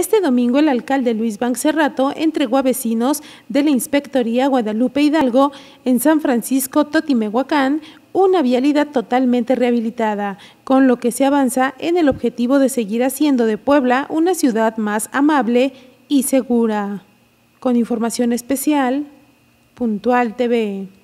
Este domingo el alcalde Luis Bancerrato entregó a vecinos de la Inspectoría Guadalupe Hidalgo en San Francisco Totimehuacán una vialidad totalmente rehabilitada, con lo que se avanza en el objetivo de seguir haciendo de Puebla una ciudad más amable y segura. Con información especial, Puntual TV.